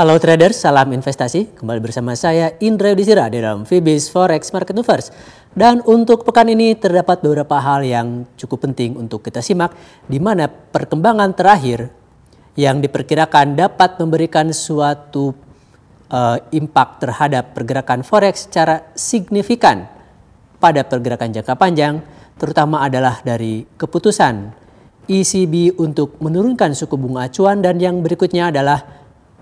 Halo traders, salam investasi. Kembali bersama saya Indra Yudhistira di dalam Fibis Forex Market Movers. Dan untuk pekan ini terdapat beberapa hal yang cukup penting untuk kita simak di mana perkembangan terakhir yang diperkirakan dapat memberikan suatu uh, eh, impact terhadap pergerakan forex secara signifikan pada pergerakan jangka panjang terutama adalah dari keputusan ECB untuk menurunkan suku bunga acuan dan yang berikutnya adalah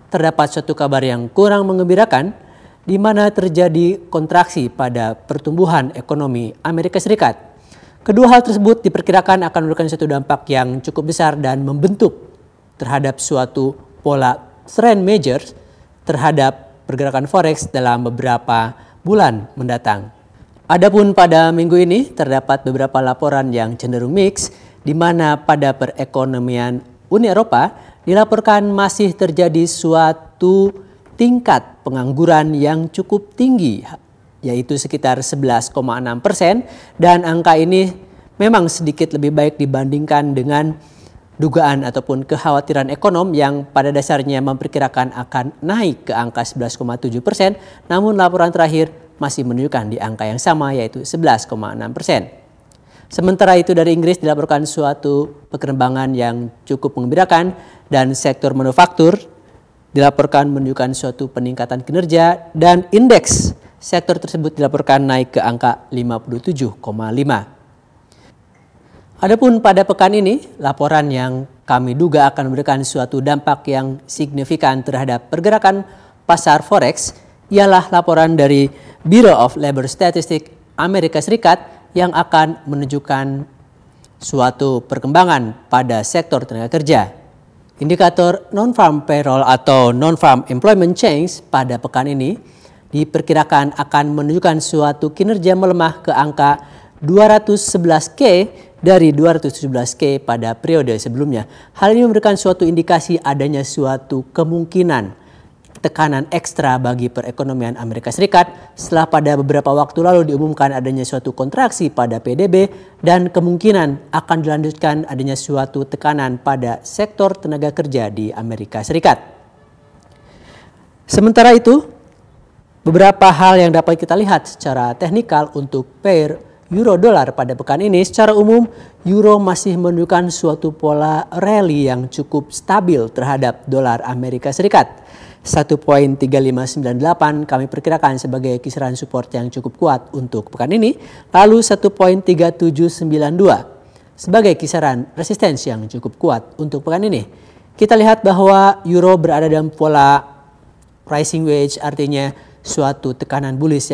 terdapat suatu kabar yang kurang mengembirakan di mana terjadi kontraksi pada pertumbuhan ekonomi Amerika Serikat. Kedua hal tersebut diperkirakan akan memberikan suatu dampak yang cukup besar dan membentuk terhadap suatu pola trend major terhadap pergerakan forex dalam beberapa bulan mendatang. Adapun pada minggu ini terdapat beberapa laporan yang cenderung mix di mana pada perekonomian Uni Eropa dilaporkan masih terjadi suatu tingkat pengangguran yang cukup tinggi, yaitu sekitar 11,6 persen, dan angka ini memang sedikit lebih baik dibandingkan dengan dugaan ataupun kekhawatiran ekonom yang pada dasarnya memperkirakan akan naik ke angka 11,7 persen, namun laporan terakhir masih menunjukkan di angka yang sama yaitu 11,6 persen. Sementara itu dari Inggris dilaporkan suatu perkembangan yang cukup mengembirakan dan sektor manufaktur dilaporkan menunjukkan suatu peningkatan kinerja dan indeks sektor tersebut dilaporkan naik ke angka 57,5. Adapun pada pekan ini, laporan yang kami duga akan memberikan suatu dampak yang signifikan terhadap pergerakan pasar forex ialah laporan dari Bureau of Labor Statistics Amerika Serikat yang akan menunjukkan suatu perkembangan pada sektor tenaga kerja. Indikator non-farm payroll atau non-farm employment change pada pekan ini diperkirakan akan menunjukkan suatu kinerja melemah ke angka 211K dari 217K pada periode sebelumnya. Hal ini memberikan suatu indikasi adanya suatu kemungkinan tekanan ekstra bagi perekonomian Amerika Serikat setelah pada beberapa waktu lalu diumumkan adanya suatu kontraksi pada PDB dan kemungkinan akan dilanjutkan adanya suatu tekanan pada sektor tenaga kerja di Amerika Serikat. Sementara itu, beberapa hal yang dapat kita lihat secara teknikal untuk pair euro dolar pada pekan ini, secara umum euro masih menunjukkan suatu pola rally yang cukup stabil terhadap dolar Amerika Serikat. 1.3598 kami perkirakan sebagai kisaran support yang cukup kuat untuk pekan ini, lalu 1.3792 sebagai kisaran resistensi yang cukup kuat untuk pekan ini. Kita lihat bahwa euro berada dalam pola rising wedge artinya suatu tekanan bullish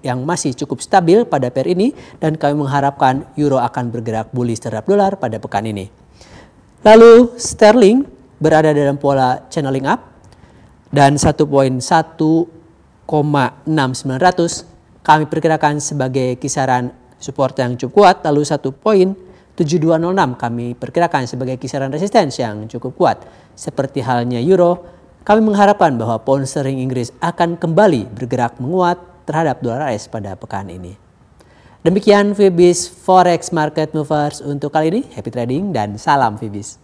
yang masih cukup stabil pada pair ini dan kami mengharapkan euro akan bergerak bullish terhadap dolar pada pekan ini. Lalu sterling berada dalam pola channeling up dan 1.1,6900 kami perkirakan sebagai kisaran support yang cukup kuat lalu 1.7206 kami perkirakan sebagai kisaran resistance yang cukup kuat seperti halnya euro kami mengharapkan bahwa pound sterling Inggris akan kembali bergerak menguat terhadap dolar AS pada pekan ini. Demikian fibis Forex Market Movers untuk kali ini. Happy trading dan salam fibis.